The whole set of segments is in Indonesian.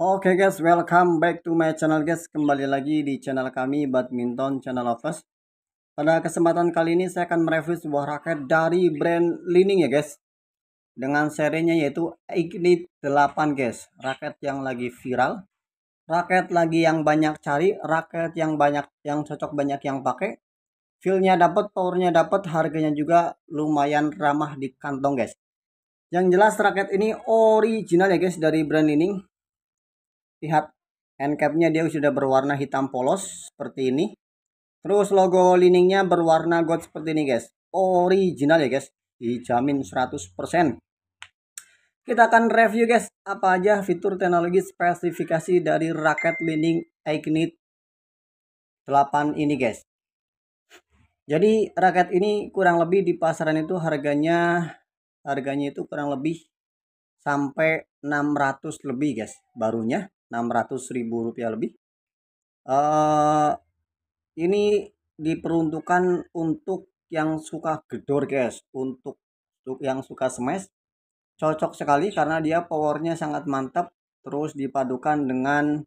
Oke okay guys, welcome back to my channel guys. Kembali lagi di channel kami Badminton Channel Lovers. Pada kesempatan kali ini saya akan mereview sebuah raket dari brand Lining ya guys. Dengan serinya yaitu Ignite 8 guys. Raket yang lagi viral, raket lagi yang banyak cari, raket yang banyak yang cocok banyak yang pakai. Feel-nya dapat, powernya dapat, harganya juga lumayan ramah di kantong guys. Yang jelas raket ini original ya guys dari brand Lining lihat handcapnya dia sudah berwarna hitam polos seperti ini terus logo liningnya berwarna gold seperti ini guys original ya guys dijamin 100% kita akan review guys apa aja fitur teknologi spesifikasi dari raket Lining Ignite 8 ini guys jadi raket ini kurang lebih di pasaran itu harganya harganya itu kurang lebih sampai 600 lebih guys barunya ribu rupiah lebih uh, ini diperuntukkan untuk yang suka gedor guys untuk untuk yang suka smash cocok sekali karena dia powernya sangat mantap terus dipadukan dengan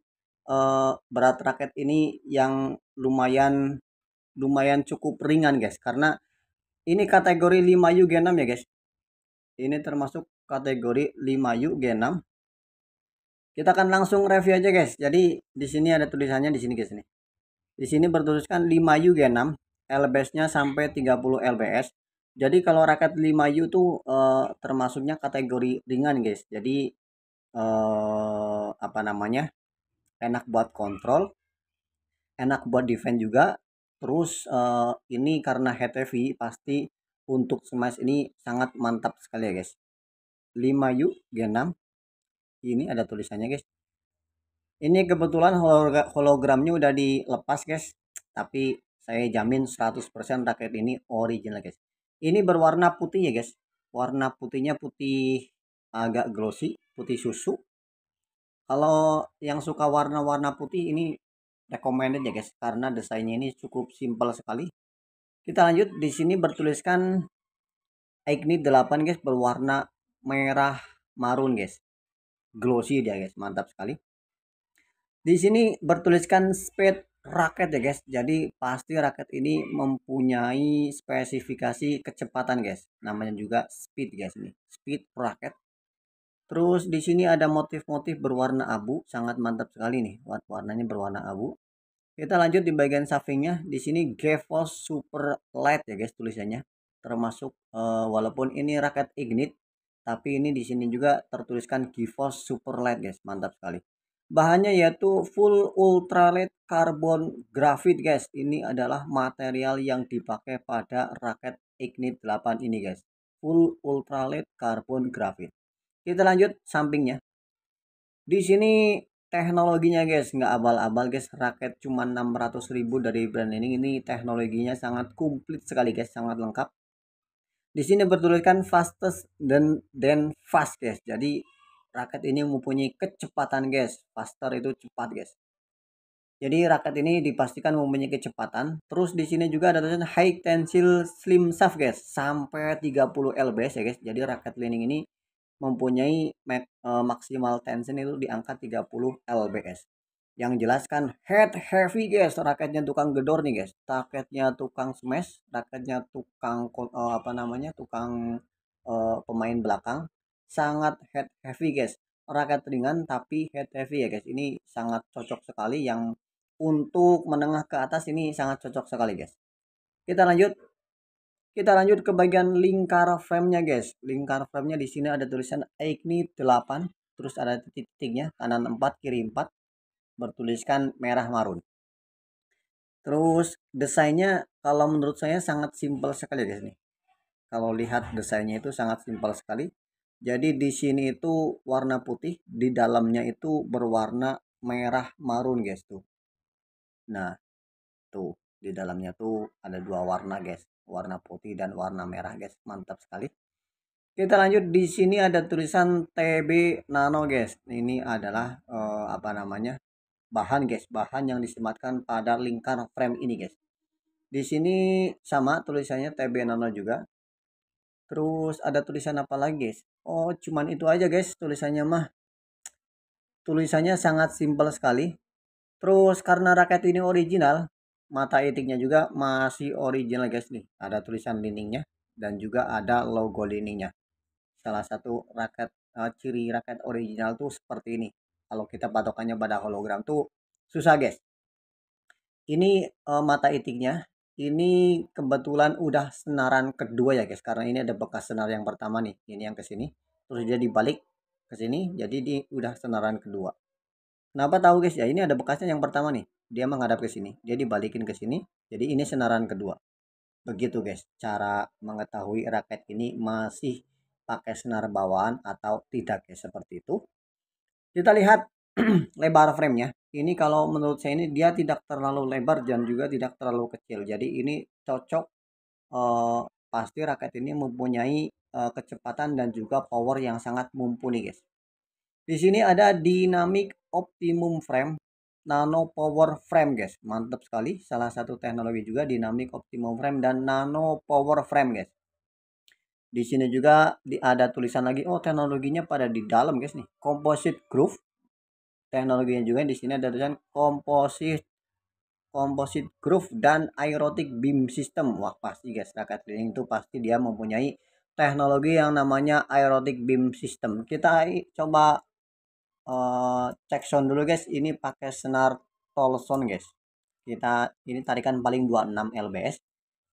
uh, berat raket ini yang lumayan lumayan cukup ringan guys karena ini kategori 5U G6 ya guys ini termasuk kategori 5U G6 kita akan langsung review aja guys. Jadi di sini ada tulisannya di sini guys nih. Di sini bertuliskan 5U G6, LBS-nya sampai 30 LBS. Jadi kalau raket 5U tuh eh, termasuknya kategori ringan guys. Jadi eh, apa namanya? enak buat kontrol, enak buat defense juga. Terus eh, ini karena head heavy pasti untuk smash ini sangat mantap sekali ya guys. 5U G6 ini ada tulisannya guys ini kebetulan hologramnya udah dilepas guys tapi saya jamin 100% raket ini original guys ini berwarna putih ya guys warna putihnya putih agak glossy putih susu kalau yang suka warna-warna putih ini recommended ya guys karena desainnya ini cukup simpel sekali kita lanjut di sini bertuliskan Igni 8 guys berwarna merah marun guys glossy dia guys mantap sekali di sini bertuliskan speed raket ya guys jadi pasti raket ini mempunyai spesifikasi kecepatan guys namanya juga speed guys ini speed raket terus di sini ada motif-motif berwarna abu sangat mantap sekali nih warnanya berwarna abu kita lanjut di bagian savingnya di sini Gevos Super Light ya guys tulisannya termasuk uh, walaupun ini raket ignite tapi ini di sini juga tertuliskan GeForce Superlight guys mantap sekali bahannya yaitu full ultralight carbon graphite guys ini adalah material yang dipakai pada raket Ignite 8 ini guys full ultralight carbon graphite kita lanjut sampingnya di sini teknologinya guys nggak abal-abal guys raket cuma ribu dari brand ini ini teknologinya sangat komplit sekali guys sangat lengkap di sini bertuliskan fastest dan dan fast guys. Jadi raket ini mempunyai kecepatan guys. Faster itu cepat guys. Jadi raket ini dipastikan mempunyai kecepatan. Terus di sini juga ada tulisan high tensile slim shaft guys sampai 30 lbs ya guys. Jadi raket lining ini mempunyai eh, maksimal tension itu di angka 30 lbs yang jelaskan head heavy guys raketnya tukang gedor nih guys raketnya tukang smash raketnya tukang uh, apa namanya tukang uh, pemain belakang sangat head heavy guys raket ringan tapi head heavy ya guys ini sangat cocok sekali yang untuk menengah ke atas ini sangat cocok sekali guys kita lanjut kita lanjut ke bagian lingkar framenya guys lingkar framenya di sini ada tulisan Igni 8 terus ada titik-titiknya kanan 4 kiri 4 bertuliskan merah marun. Terus desainnya kalau menurut saya sangat simpel sekali guys nih. Kalau lihat desainnya itu sangat simpel sekali. Jadi di sini itu warna putih, di dalamnya itu berwarna merah marun guys tuh. Nah, tuh di dalamnya tuh ada dua warna guys, warna putih dan warna merah guys. Mantap sekali. Kita lanjut di sini ada tulisan TB Nano guys. Ini adalah eh, apa namanya? bahan guys bahan yang disematkan pada lingkar frame ini guys di sini sama tulisannya tb nano juga terus ada tulisan apa lagi guys oh cuman itu aja guys tulisannya mah tulisannya sangat simpel sekali terus karena raket ini original mata etiknya juga masih original guys nih ada tulisan liningnya dan juga ada logo liningnya salah satu raket uh, ciri raket original tuh seperti ini kalau kita patokannya pada hologram tuh susah guys ini uh, mata itiknya ini kebetulan udah senaran kedua ya guys karena ini ada bekas senar yang pertama nih ini yang kesini terus dia dibalik kesini. jadi di udah senaran kedua kenapa tahu guys ya ini ada bekasnya yang pertama nih dia menghadap ke sini dia dibalikin ke sini jadi ini senaran kedua begitu guys cara mengetahui raket ini masih pakai senar bawaan atau tidak guys seperti itu kita lihat lebar framenya. Ini kalau menurut saya ini dia tidak terlalu lebar dan juga tidak terlalu kecil. Jadi ini cocok uh, pasti raket ini mempunyai uh, kecepatan dan juga power yang sangat mumpuni guys. Di sini ada dynamic optimum frame, nano power frame guys. Mantap sekali. Salah satu teknologi juga dynamic optimum frame dan nano power frame guys. Di sini juga ada tulisan lagi, oh teknologinya pada di dalam guys nih, composite groove. Teknologinya juga di sini ada tulisan composite composite groove dan aerotic beam system. Wah pasti guys, rakyat keliling itu pasti dia mempunyai teknologi yang namanya aerotic beam system. Kita eh, coba uh, eh, cek sound dulu guys, ini pakai senar Tolson guys. Kita ini tarikan paling 26 lbs.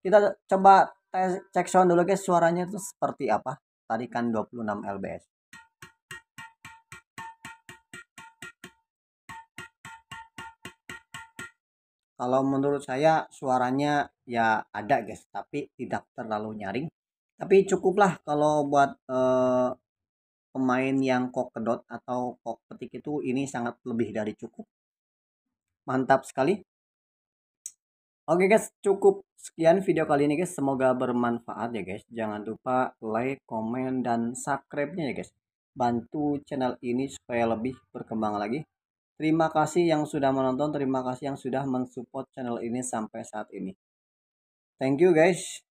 Kita coba tes, cek sound dulu guys suaranya itu seperti apa tarikan 26 lbs kalau menurut saya suaranya ya ada guys tapi tidak terlalu nyaring tapi cukuplah kalau buat eh, pemain yang kok kedot atau kok petik itu ini sangat lebih dari cukup mantap sekali Oke okay guys, cukup sekian video kali ini guys. Semoga bermanfaat ya guys. Jangan lupa like, komen, dan subscribe-nya ya guys. Bantu channel ini supaya lebih berkembang lagi. Terima kasih yang sudah menonton. Terima kasih yang sudah mensupport channel ini sampai saat ini. Thank you guys.